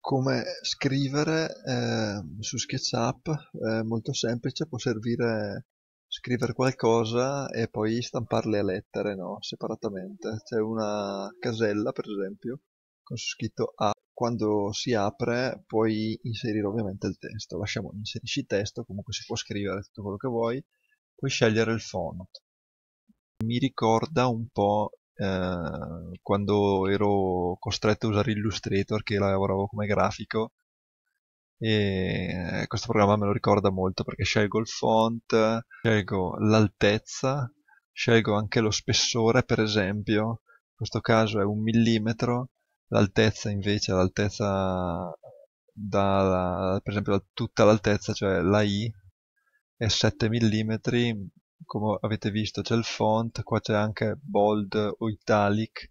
come scrivere ehm, su SketchUp è eh, molto semplice, può servire scrivere qualcosa e poi stamparle a lettere, no? separatamente. C'è una casella, per esempio, con su scritto A. Quando si apre puoi inserire ovviamente il testo. Lasciamo inserisci testo, comunque si può scrivere tutto quello che vuoi. Puoi scegliere il font. Mi ricorda un po' eh, quando ero costretto a usare Illustrator che lavoravo come grafico e eh, questo programma me lo ricorda molto perché scelgo il font, scelgo l'altezza, scelgo anche lo spessore per esempio, in questo caso è un millimetro, l'altezza invece, l'altezza da, per esempio da tutta l'altezza, cioè la I è 7 mm, come avete visto c'è il font, qua c'è anche bold o italic,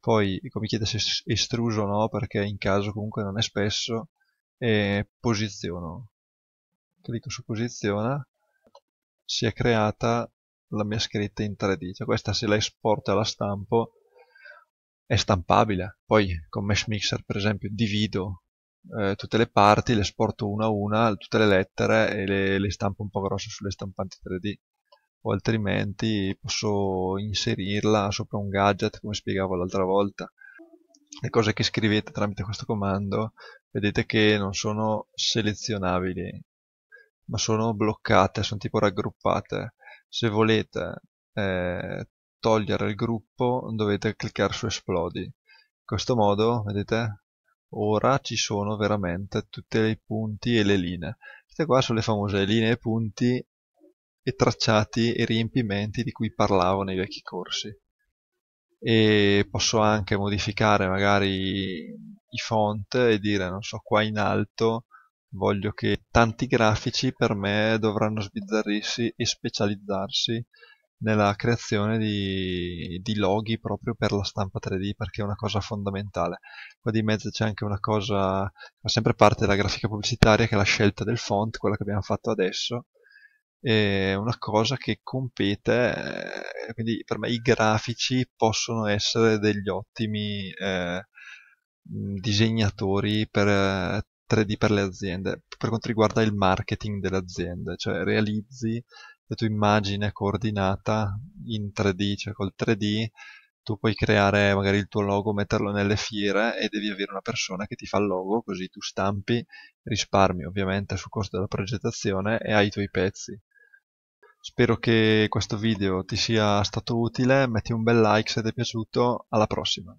poi come chiede se è estruso o no perché in caso comunque non è spesso e posiziono clicco su posiziona si è creata la mia scritta in 3D cioè questa se la esporto alla stampo è stampabile poi con Mesh Mixer per esempio divido eh, tutte le parti le esporto una a una tutte le lettere e le, le stampo un po' grosse sulle stampanti 3D o altrimenti posso inserirla sopra un gadget come spiegavo l'altra volta le cose che scrivete tramite questo comando vedete che non sono selezionabili ma sono bloccate, sono tipo raggruppate se volete eh, togliere il gruppo dovete cliccare su esplodi in questo modo vedete ora ci sono veramente tutti i punti e le linee queste qua sono le famose linee e punti e tracciati e riempimenti di cui parlavo nei vecchi corsi e posso anche modificare magari i font e dire non so qua in alto voglio che tanti grafici per me dovranno sbizzarrirsi e specializzarsi nella creazione di, di, loghi proprio per la stampa 3D perché è una cosa fondamentale. Qua di mezzo c'è anche una cosa, fa sempre parte della grafica pubblicitaria che è la scelta del font, quella che abbiamo fatto adesso, è una cosa che compete, eh, quindi per me i grafici possono essere degli ottimi eh, disegnatori per 3D eh, per le aziende, per quanto riguarda il marketing delle aziende, cioè realizzi la tua immagine coordinata in 3D, cioè col 3D tu puoi creare magari il tuo logo, metterlo nelle fiere e devi avere una persona che ti fa il logo, così tu stampi, risparmi ovviamente sul costo della progettazione e hai i tuoi pezzi. Spero che questo video ti sia stato utile, metti un bel like se ti è piaciuto, alla prossima!